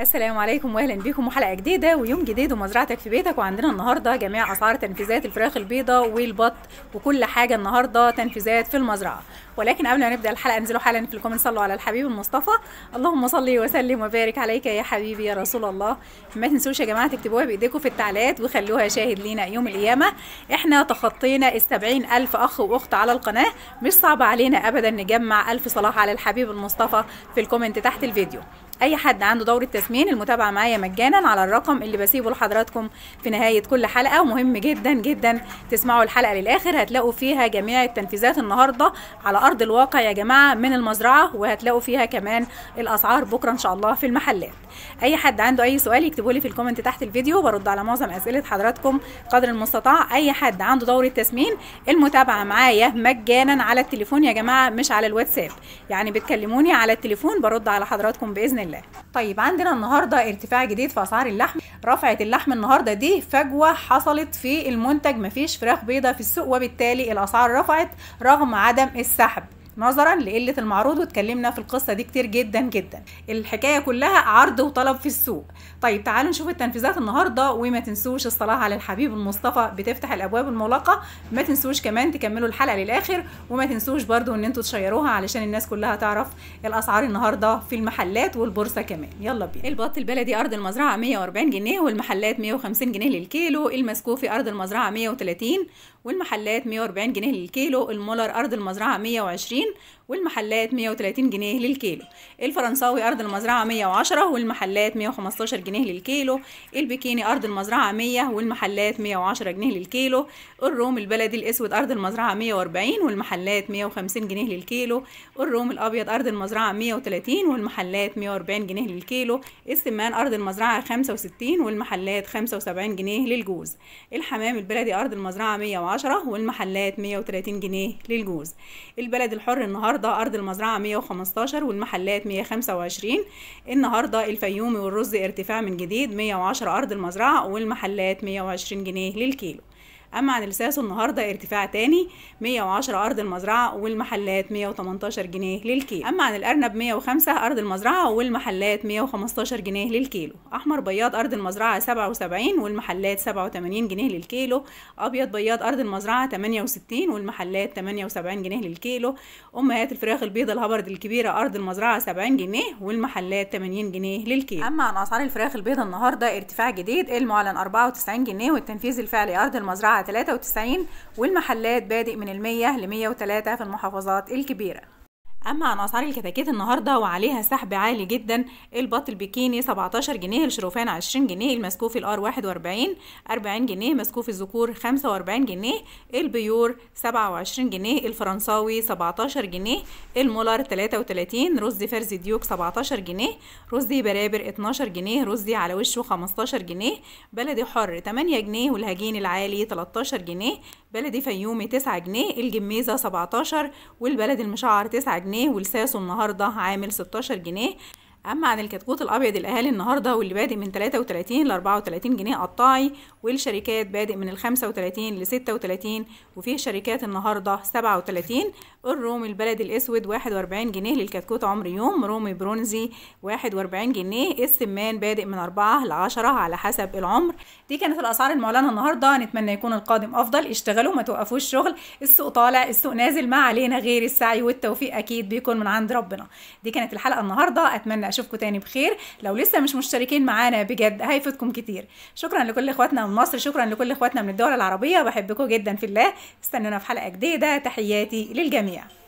السلام عليكم واهلا بيكم وحلقه جديده ويوم جديد ومزرعتك في بيتك وعندنا النهارده جميع اسعار تنفيذات الفراخ البيضاء والبط وكل حاجه النهارده تنفيذات في المزرعه ولكن قبل ما نبدا الحلقه انزلوا حالا في الكومنت صلوا على الحبيب المصطفى اللهم صل وسلم وبارك عليك يا حبيبي يا رسول الله ما تنسوش يا جماعه تكتبوها بايديكم في التعليقات وخلوها شاهد لينا يوم القيامه احنا تخطينا ال الف اخ واخت على القناه مش صعب علينا ابدا نجمع الف صلاح على الحبيب المصطفى في الكومنت تحت الفيديو اي حد عنده دوره تسمين المتابعه معايا مجانا على الرقم اللي بسيبه لحضراتكم في نهايه كل حلقه ومهم جدا جدا تسمعوا الحلقه للاخر هتلاقوا فيها جميع التنفيذات النهارده على ارض الواقع يا جماعه من المزرعه وهتلاقوا فيها كمان الاسعار بكره ان شاء الله في المحلات اي حد عنده اي سؤال يكتبوا لي في الكومنت تحت الفيديو برد على معظم اسئله حضراتكم قدر المستطاع اي حد عنده دوره تسمين المتابعه معايا مجانا على التليفون يا جماعه مش على الواتساب يعني بتكلموني على التليفون برد على حضراتكم باذن الله طيب عندنا النهارده ارتفاع جديد في اسعار اللحم رفعت اللحم النهارده دي فجوه حصلت في المنتج مفيش فراخ بيضه في السوق وبالتالي الاسعار رفعت رغم عدم السحب نظرا لقله المعروض واتكلمنا في القصه دي كتير جدا جدا الحكايه كلها عرض وطلب في السوق طيب تعالوا نشوف التنفيذات النهارده وما تنسوش الصلاه على الحبيب المصطفى بتفتح الابواب المغلقه ما تنسوش كمان تكملوا الحلقه للاخر وما تنسوش برضو ان انتوا تشيروها علشان الناس كلها تعرف الاسعار النهارده في المحلات والبورصه كمان يلا بينا البط البلدي ارض المزرعه 140 جنيه والمحلات 150 جنيه للكيلو المسكوفي ارض المزرعه 130 والمحلات 140 جنيه للكيلو المولر ارض المزرعه 120 والمحلات 130 جنيه للكيلو الفرنساوي أرض المزرعة 110 والمحلات 115 جنيه للكيلو البكيني أرض المزرعة 100 والمحلات 110 جنيه للكيلو الروم البلدي الأسود أرض المزرعة 140 والمحلات 150 جنيه للكيلو الروم الأبيض أرض المزرعة 130 والمحلات 140 جنيه للكيلو السمان أرض المزرعة 65 والمحلات 75 جنيه للجوز الحمام البلدي أرض المزرعة 110 والمحلات 130 جنيه للجوز البلد الحر النهاردة النهارده ارض المزرعه 115 والمحلات 125 النهارده الفيومي والرز ارتفاع من جديد 110 ارض المزرعه والمحلات 120 جنيه للكيلو اما عن الاساس النهارده ارتفاع تاني 110 ارض المزرعه والمحلات 118 جنيه للكيلو اما عن الارنب 105 ارض المزرعه والمحلات 115 جنيه للكيلو احمر بياض ارض المزرعه 77 والمحلات 87 جنيه للكيلو ابيض بياض ارض المزرعه 68 والمحلات 78 جنيه للكيلو امهات الفراخ البيضه الهبرد الكبيره ارض المزرعه 70 جنيه والمحلات 80 جنيه للكيلو اما عن اسعار الفراخ البيضه النهارده ارتفاع جديد المعلن 94 جنيه والتنفيذ الفعلي ارض المزرعه 93 والمحلات بادئ من 100 ل 103 في المحافظات الكبيره اما عن اسعار الكتاكيت النهارده وعليها سحب عالي جدا البط البكيني 17 جنيه الشروفان 20 جنيه المسكوف الار 41 40 جنيه مسكوف الذكور 45 جنيه البيور 27 جنيه الفرنساوي 17 جنيه المولر 33 رز فرز ديوك 17 جنيه رز برابر 12 جنيه رز على وشه 15 جنيه بلدي حر 8 جنيه والهجين العالي 13 جنيه بلدي فيومي 9 جنيه الجميزه 17 والبلد المشعر 9 جنيه جنيه ولساسه النهارده عامل 16 جنيه اما عن الكتكوت الابيض الاهالي النهارده واللي بادئ من 33 ل 34 جنيه قطاعي والشركات بادئ من ال 35 ل 36 وفيه شركات النهارده 37 الروم البلدي الاسود 41 جنيه للكتكوت عمر يوم رومي برونزي 41 جنيه السمان بادئ من 4 ل 10 على حسب العمر دي كانت الاسعار المعلنه النهارده نتمنى يكون القادم افضل اشتغلوا ما توقفوش شغل السوق طالع السوق نازل ما علينا غير السعي والتوفيق اكيد بيكون من عند ربنا دي كانت الحلقه النهارده اتمنى اشوفكم تاني بخير لو لسه مش مشتركين معانا بجد هيفوتكم كتير شكرا لكل اخواتنا من مصر شكرا لكل اخواتنا من الدول العربيه بحبكم جدا في الله استنونا في حلقه جديده تحياتي للجميع